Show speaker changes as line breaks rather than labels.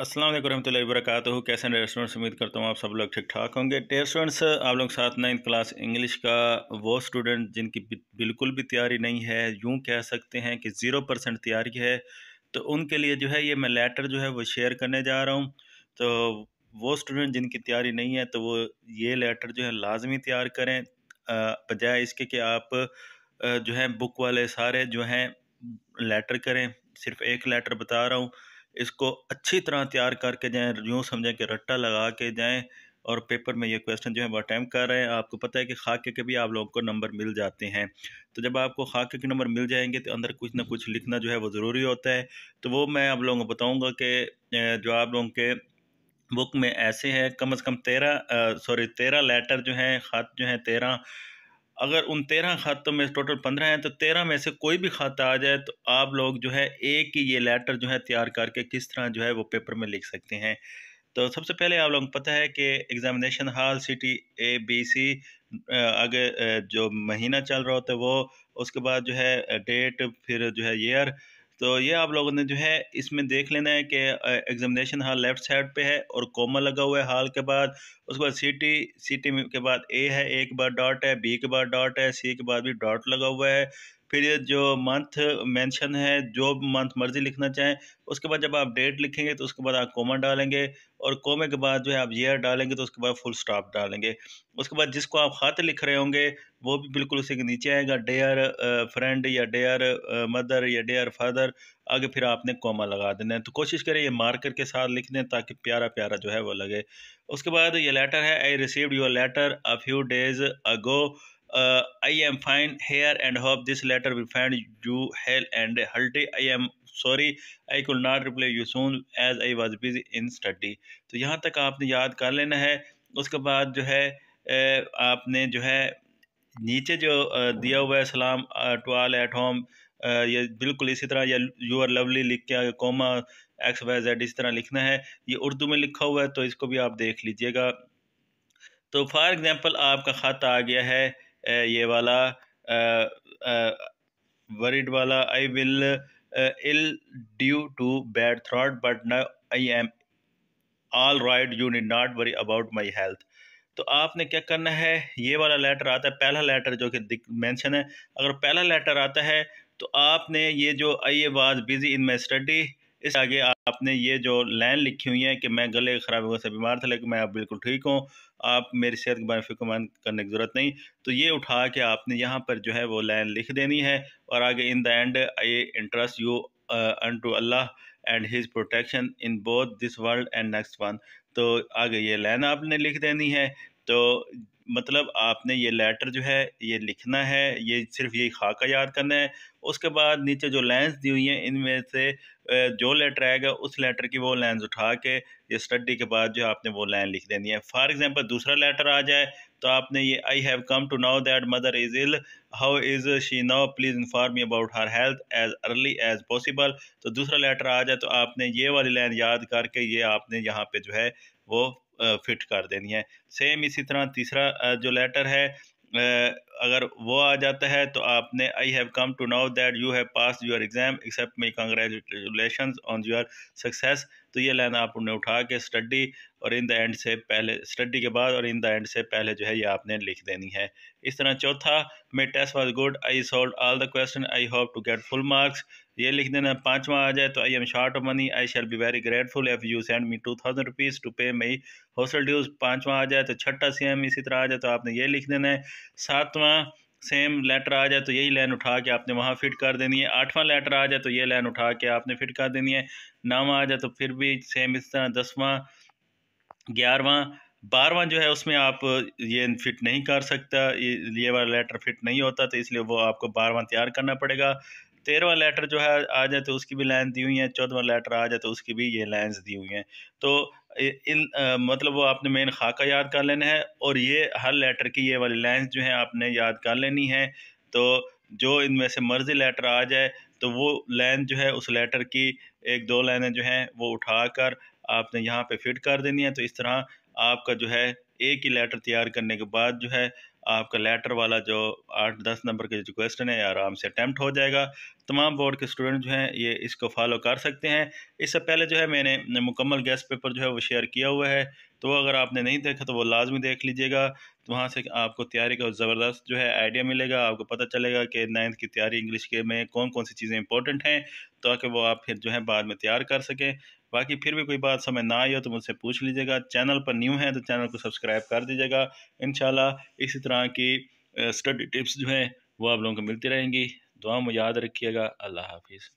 असलम वरहमल वरक कैसे हैं रेस्टोरेंट्स उम्मीद करता हूँ आप सब लोग ठीक ठाक होंगे रेस्टोरेंट्स आप लोग साथ नाइन्थ क्लास इंग्लिश का वो स्टूडेंट जिनकी बिल्कुल भी तैयारी नहीं है यूँ कह सकते हैं कि ज़ीरो परसेंट तैयारी है तो उनके लिए जो है ये मैं लेटर जो है वो शेयर करने जा रहा हूँ तो वो स्टूडेंट जिनकी तैयारी नहीं है तो वो ये लेटर जो है लाजमी तैयार करें बजाय इसके कि आप जो है बुक वाले सारे जो हैं लेटर करें सिर्फ एक लेटर बता रहा हूँ इसको अच्छी तरह तैयार करके जाएँ यूँ समझें कि रट्टा लगा के जाएँ और पेपर में ये क्वेश्चन जो है वो अटैम्प्ट कर रहे हैं आपको पता है कि खाके के भी आप लोगों को नंबर मिल जाते हैं तो जब आपको खाके के नंबर मिल जाएंगे तो अंदर कुछ ना कुछ लिखना जो है वो ज़रूरी होता है तो वो मैं आप लोगों को बताऊँगा कि जो आप लोगों के बुक में ऐसे हैं कम अज़ कम तेरह सॉरी तेरह लेटर जो हैं ख़त जो हैं तेरह अगर उन तेरह खातों में टोटल पंद्रह हैं तो तेरह में से कोई भी खाता आ जाए तो आप लोग जो है एक ही ये लेटर जो है तैयार करके किस तरह जो है वो पेपर में लिख सकते हैं तो सबसे पहले आप लोगों को पता है कि examination hall city A B C आगे जो महीना चल रहा होता है वो उसके बाद जो है डेट फिर जो है ईयर तो ये आप लोगों ने जो है इसमें देख लेना है कि एग्जामिनेशन हॉल लेफ्ट साइड पे है और कोमा लगा हुआ है हॉल के बाद उसके बाद सी टी सी टी के बाद ए है ए के बाद डॉट है बी के बाद डॉट है सी के बाद भी डॉट लगा हुआ है फिर जो मंथ मेंशन है जो मंथ मर्जी लिखना चाहें उसके बाद जब आप डेट लिखेंगे तो उसके बाद आप कोमा डालेंगे और कोमे के बाद जो है आप ईयर डालेंगे तो उसके बाद फुल स्टॉप डालेंगे उसके बाद जिसको आप ख़त लिख रहे होंगे वो भी बिल्कुल उसी के नीचे आएगा डेयर फ्रेंड uh, या डेयर मदर uh, या डेयर फादर आगे फिर आपने कोमा लगा देना है तो कोशिश करें ये मार्कर के साथ लिख दें ताकि प्यारा प्यारा जो है वो लगे उसके बाद ये लेटर है I received your letter a few days ago I am fine here and hope this letter will find you hale and healthy I am sorry I could not reply you soon as I was busy in study तो यहाँ तक आपने याद कर लेना है उसके बाद जो है आपने जो है नीचे जो दिया हुआ है सलाम टू आल एट होम ये बिल्कुल इसी तरह या यू आर लवली लिख के आगे कोमा एक्स वाई जेड इस तरह लिखना है ये उर्दू में लिखा हुआ है तो इसको भी आप देख लीजिएगा तो फॉर एग्ज़ाम्पल आपका ख़त आ गया है ये वाला वरिड वाला I will ill due to bad throat but न I am all right you need not worry about my health तो आपने क्या करना है ये वाला लेटर आता है पहला लेटर जो कि मेंशन है अगर पहला लेटर आता है तो आपने ये जो I a was busy in my study इस आगे आपने ये जो लाइन लिखी हुई है कि मैं गले ख़राब होने से बीमार था लेकिन मैं अब बिल्कुल ठीक हूँ आप मेरी सेहत के बारे में फिक्रमंद करने की ज़रूरत नहीं तो ये उठा के आपने यहाँ पर जो है वो लाइन लिख देनी है और आगे in the end I interest you unto Allah and his protection in both this world and next one तो आगे ये लाइन आपने लिख देनी है तो मतलब आपने ये लेटर जो है ये लिखना है ये सिर्फ ये खाका याद करना है उसके बाद नीचे जो लेंस दी हुई हैं इनमें से जो लेटर आएगा उस लेटर की वो लेंस उठा के ये स्टडी के बाद जो आपने वो लाइन लिख देनी है फॉर एग्जांपल दूसरा लेटर आ जाए तो आपने ये I have come to know that mother is ill how is she now please inform me about her health as early as possible तो दूसरा लेटर आ जाए तो आपने ये वाली लाइन याद करके ये आपने यहाँ पे जो है वो फिट कर देनी है सेम इसी तरह तीसरा जो लेटर है अगर वो आ जाता है तो आपने I have come to know that you have pass your exam accept my congratulation on your success तो ये लाइन आपने उठा के स्टडी और इन द एंड से पहले स्टडी के बाद और इन द एंड से पहले जो है ये आपने लिख देनी है इस तरह चौथा my test was good I solve all the question I hope to get full marks ये लिख देना पाँचवा आ जाए तो I am short of money I shall be very grateful if you send me two thousand rupees to pay my hostel dues पाँचवा आ जाए तो छठा सी एम इसी तरह आ जाए तो आपने ये लिख देना है सातवां सातवां सेम लेटर आ जाए तो यही लाइन उठा के आपने वहाँ फिट कर देनी है आठवां लेटर आ जाए तो ये लाइन उठा के आपने फिट कर देनी है नौवा आ जाए तो फिर भी सेम इस तरह दसवां ग्यारहवां बारहवां जो है उसमें आप ये फिट नहीं कर सकता ये वाला लेटर फिट नहीं होता तो इसलिए वो आपको बारहवां तैयार करना पड़ेगा तेरहवा लेटर जो है आ जाए तो उसकी भी लाइन दी हुई है चौदहवा लेटर आ जाए तो उसकी भी ये लाइन्स दी हुई हैं तो इन आ, मतलब वो आपने मेन खाका याद कर लेना है और ये हर लेटर की ये वाली लाइन्स जो हैं आपने याद कर लेनी है तो जो इनमें से मर्जी लेटर आ जाए तो वो लाइन जो है उस लेटर की एक दो लाइनें जो हैं वो उठा कर आपने यहाँ पे फिट कर देनी है तो इस तरह आपका जो है एक ही लेटर तैयार करने के बाद जो है आपका लेटर वाला जो आठ दस नंबर के जो क्वेश्चन है आराम से अटैम्प्ट हो जाएगा तमाम बोर्ड के स्टूडेंट जो हैं ये इसको फॉलो कर सकते हैं इससे पहले जो है मैंने मुकम्मल गैस पेपर जो है वो शेयर किया हुआ है तो वो अगर आपने नहीं देखा तो वो लाजमी देख लीजिएगा तो वहाँ से आपको तैयारी का ज़बरदस्त जो है आइडिया मिलेगा आपको पता चलेगा कि नाइन्थ की तैयारी इंग्लिश के में कौन कौन सी चीज़ें इंपॉर्टेंट हैं ताकि वो आप फिर जो है बाद में तैयार कर सकें बाकी फिर भी कोई बात समय ना आई हो तो मुझसे पूछ लीजिएगा चैनल पर न्यू है तो चैनल को सब्सक्राइब कर दीजिएगा इन इसी तरह की स्टडी टिप्स जो हैं वो आप लोगों को मिलती रहेंगी दुआ में याद रखिएगा अल्लाह हाफिज़